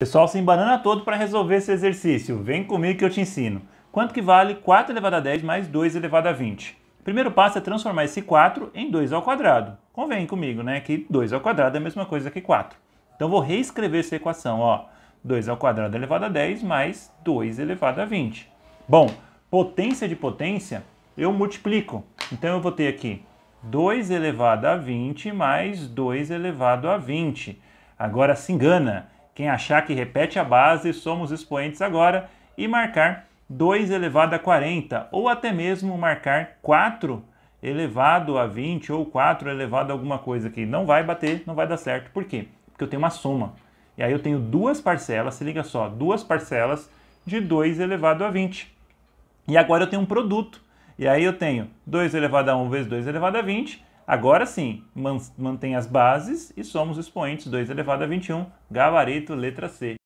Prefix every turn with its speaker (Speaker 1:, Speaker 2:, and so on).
Speaker 1: Pessoal se embanana todo para resolver esse exercício. Vem comigo que eu te ensino. Quanto que vale 4 elevado a 10 mais 2 elevado a 20? O primeiro passo é transformar esse 4 em 2 ao quadrado. Convém comigo, né, que 2 ao quadrado é a mesma coisa que 4. Então vou reescrever essa equação, ó. 2 ao quadrado elevado a 10 mais 2 elevado a 20. Bom, potência de potência eu multiplico. Então eu vou ter aqui 2 elevado a 20 mais 2 elevado a 20. Agora se engana quem achar que repete a base, somos expoentes agora, e marcar 2 elevado a 40, ou até mesmo marcar 4 elevado a 20 ou 4 elevado a alguma coisa aqui. Não vai bater, não vai dar certo. Por quê? Porque eu tenho uma soma. E aí eu tenho duas parcelas, se liga só, duas parcelas de 2 elevado a 20. E agora eu tenho um produto. E aí eu tenho 2 elevado a 1 vezes 2 elevado a 20, Agora sim, mantém as bases e somos expoentes 2 elevado a 21, gabarito, letra C.